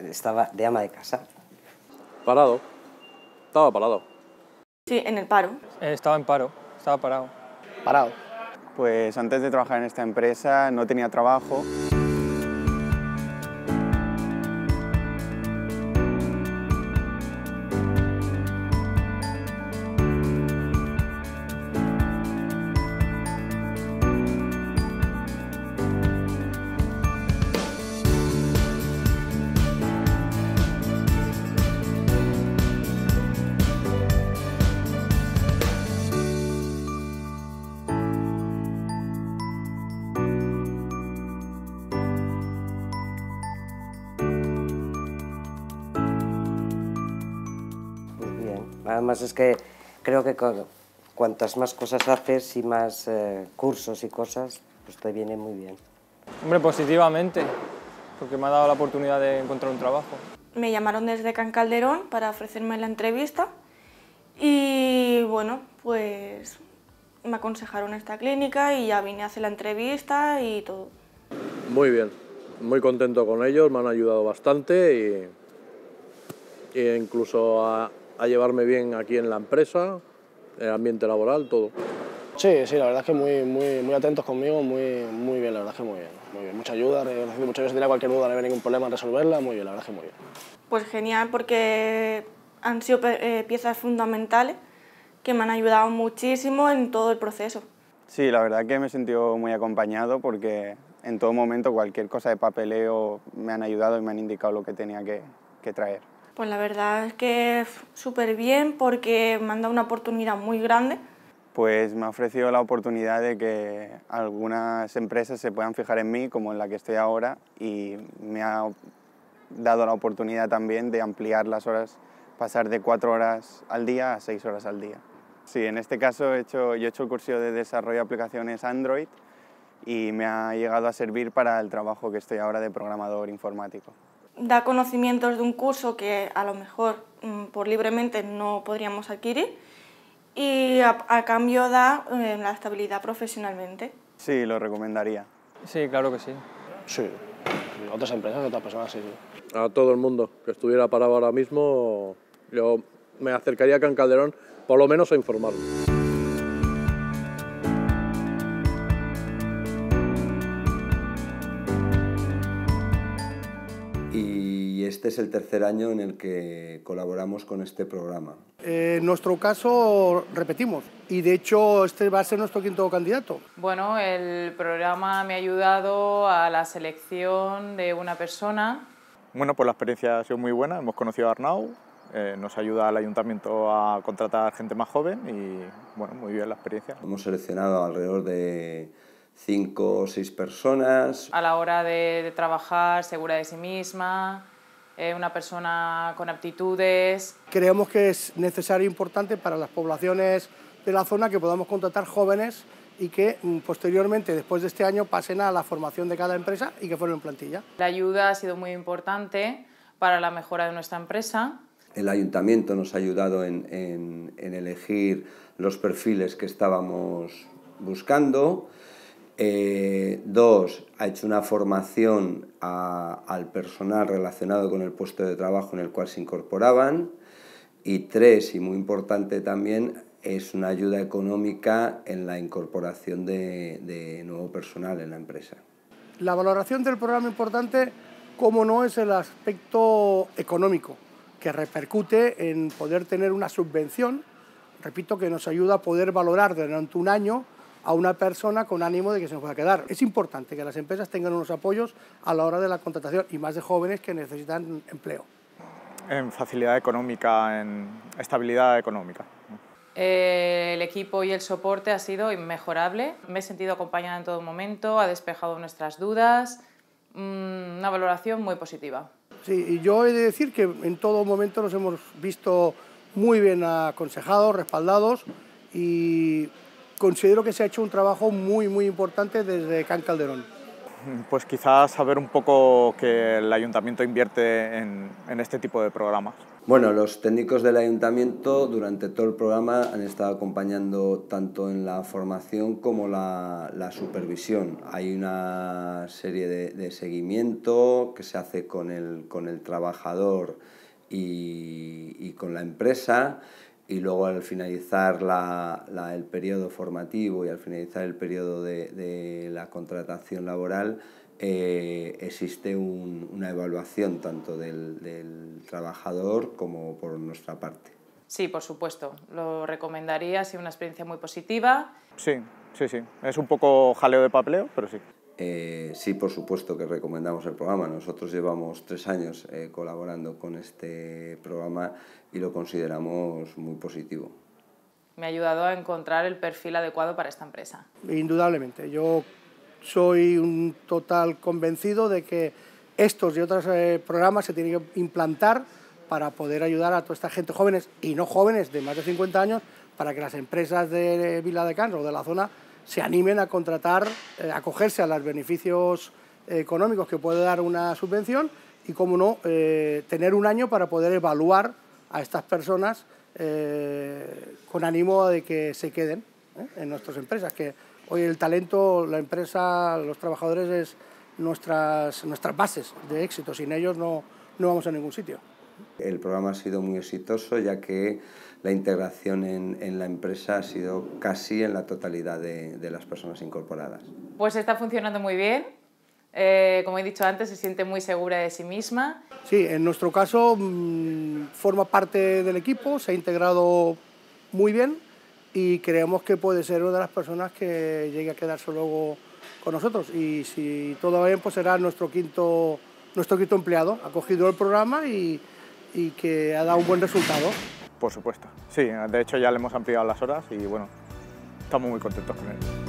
estaba de ama de casa. Parado. Estaba parado. Sí, en el paro. Eh, estaba en paro, estaba parado. Parado. Pues antes de trabajar en esta empresa no tenía trabajo. Además es que creo que cuantas más cosas haces y más eh, cursos y cosas, pues te viene muy bien. Hombre, positivamente, porque me ha dado la oportunidad de encontrar un trabajo. Me llamaron desde Can Calderón para ofrecerme la entrevista y bueno, pues me aconsejaron esta clínica y ya vine a hacer la entrevista y todo. Muy bien, muy contento con ellos, me han ayudado bastante y, incluso a, a llevarme bien aquí en la empresa, el eh, ambiente laboral, todo. Sí, sí, la verdad es que muy, muy, muy atentos conmigo, muy, muy bien, la verdad es que muy bien. mucha ayuda, muchas veces tenía cualquier duda, no había ningún problema en resolverla, muy bien, la verdad es que muy bien. Pues genial porque han sido eh, piezas fundamentales que me han ayudado muchísimo en todo el proceso. Sí, la verdad es que me he sentido muy acompañado porque en todo momento cualquier cosa de papeleo me han ayudado y me han indicado lo que tenía que traer. Pues la verdad es que súper bien porque me han dado una oportunidad muy grande. Pues me ha ofrecido la oportunidad de que algunas empresas se puedan fijar en mí, como en la que estoy ahora, y me ha dado la oportunidad también de ampliar las horas, pasar de cuatro horas al día a seis horas al día. Sí, en este caso he hecho, yo he hecho el curso de desarrollo de aplicaciones Android y me ha llegado a servir para el trabajo que estoy ahora de programador informático da conocimientos de un curso que a lo mejor mm, por libremente no podríamos adquirir y a, cambio da eh, la estabilidad profesionalmente. Sí, lo recomendaría. Sí, claro que sí. Sí, otras empresas, otras personas, sí, A todo el mundo que estuviera parado ahora mismo, yo me acercaría a Can Calderón por lo menos a informarlo. es el tercer año en el que colaboramos con este programa. en nuestro caso repetimos y de hecho este va a ser nuestro quinto candidato. Bueno, el programa me ha ayudado a la selección de una persona. Bueno, pues la experiencia ha sido muy buena, hemos conocido a Arnau, eh, nos ayuda al ayuntamiento a contratar gente más joven y bueno, muy bien la experiencia. Hemos seleccionado alrededor de cinco o seis personas. A la hora de trabajar, segura de sí misma, una persona con aptitudes. Creemos que es necesario e importante para las poblaciones de la zona que podamos contratar jóvenes y que mm, posteriormente, después de este año, pasen a la formación de cada empresa y que formen plantilla. La ayuda ha sido muy importante para la mejora de nuestra empresa. El ayuntamiento nos ha ayudado en, en, en elegir los perfiles que estábamos buscando. Eh, dos, ha hecho una formación al personal relacionado con el puesto de trabajo en el cual se incorporaban. Y tres, y muy importante también, es una ayuda económica en la incorporación de nuevo personal en la empresa. La valoración del programa importante, como no, es el aspecto económico, que repercute en poder tener una subvención, repito, que nos ayuda a poder valorar durante un año a una persona con ánimo de que se nos pueda quedar. Es importante que las empresas tengan unos apoyos a la hora de la contratación y más de jóvenes que necesitan empleo. En facilidad económica, en estabilidad económica. Eh, el equipo y el soporte ha sido inmejorable. Me he sentido acompañada en todo momento, ha despejado nuestras dudas. Mm, una valoración muy positiva. Sí, y yo he de decir que en todo momento nos hemos visto muy bien aconsejados, respaldados y considero que se ha hecho un trabajo muy, muy importante desde Can Calderón. Pues quizás saber un poco que el ayuntamiento invierte en, este tipo de programas. Bueno, los técnicos del ayuntamiento durante todo el programa han estado acompañando tanto en la formación como la, supervisión. Hay una serie de, seguimiento que se hace con el, con el trabajador y, y con la empresa y luego al finalizar la, el periodo formativo y al finalizar el periodo de, la contratación laboral eh, existe una evaluación tanto del, del trabajador como por nuestra parte. Sí, por supuesto, lo recomendaría, ha sido una experiencia muy positiva. Sí, sí, sí, es un poco jaleo de papeleo, pero sí. Eh, sí, por supuesto que recomendamos el programa. Nosotros llevamos tres años eh, colaborando con este programa y lo consideramos muy positivo. Me ha ayudado a encontrar el perfil adecuado para esta empresa. Indudablemente. Yo soy un total convencido de que estos y otros eh, programas se tienen que implantar para poder ayudar a toda esta gente jóvenes y no jóvenes de más de 50 años para que las empresas de Vila de Cans o de la zona se animen a contratar, eh, a acogerse a los beneficios económicos que puede dar una subvención y, como no, eh, tener un año para poder evaluar a estas personas eh, con ánimo de que se queden en nuestras empresas, que hoy el talento, la empresa, los trabajadores es nuestras, nuestras bases de éxito, sin ellos no vamos a ningún sitio. El programa ha sido muy exitoso ya que la integración en, en la empresa ha sido casi en la totalidad de, las personas incorporadas. Pues está funcionando muy bien. Eh, como he dicho antes, se siente muy segura de sí misma. Sí, en nuestro caso mm, forma parte del equipo, se ha integrado muy bien y creemos que puede ser una de las personas que llegue a quedarse luego con nosotros. Y si todo va bien, pues será nuestro quinto, nuestro quinto empleado. Ha cogido el programa y, y que ha dado un buen resultado. Por supuesto, sí, de hecho ya le hemos ampliado las horas y bueno, estamos muy contentos con él.